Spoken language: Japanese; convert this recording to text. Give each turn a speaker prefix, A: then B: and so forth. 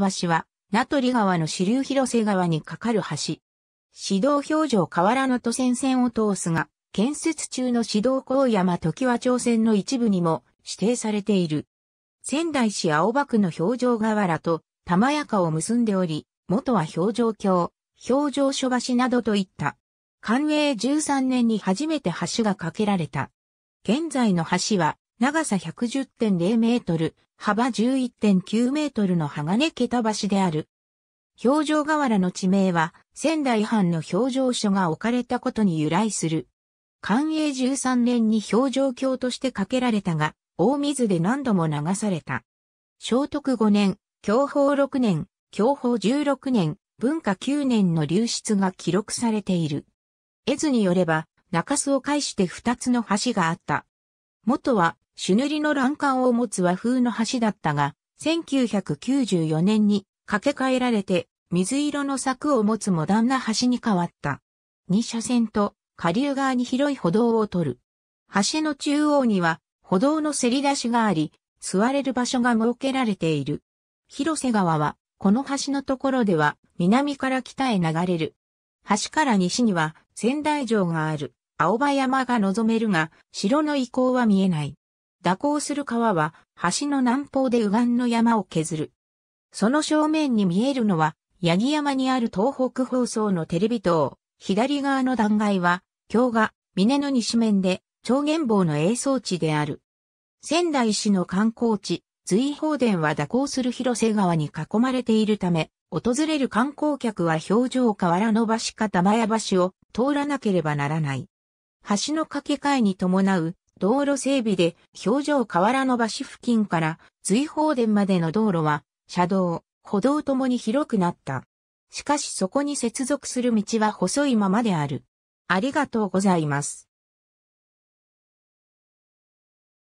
A: 橋は、名取川の支流広瀬川に架かる橋。指導表情河原の都線線を通すが、建設中の指導高山時和町線の一部にも指定されている。仙台市青葉区の表情河原と玉屋川を結んでおり、元は表情橋、表情所橋などといった。寛永13年に初めて橋が架けられた。現在の橋は長さ110.0メートル、幅11.9メートルの鋼桁橋である。表情河原の地名は、仙台藩の表情書が置かれたことに由来する。寛永13年に表情橋として架けられたが、大水で何度も流された。聖徳5年、享保6年、享保16年、文化9年の流出が記録されている。絵図によれば、中洲を介して2つの橋があった。元は朱塗りの欄干を持つ和風の橋だったが、1994年に架け替えられて、水色の柵を持つモダンな橋に変わった。二車線と下流側に広い歩道を取る。橋の中央には歩道のせり出しがあり、座れる場所が設けられている。広瀬川は、この橋のところでは南から北へ流れる。橋から西には仙台城がある青葉山が望めるが、城の遺構は見えない。蛇行する川は、橋の南方で右岸の山を削る。その正面に見えるのは、八木山にある東北放送のテレビ塔、左側の断崖は、京が、峰の西面で、超原棒の映像地である。仙台市の観光地、随宝殿は蛇行する広瀬川に囲まれているため、訪れる観光客は表情河原の橋か玉屋橋を通らなければならない。橋の架け替えに伴う道路整備で、表情河原の橋付近から随宝殿までの道路は、車道、歩道ともに広くなった。しかしそこに接続する道は細いままである。ありがとうございます。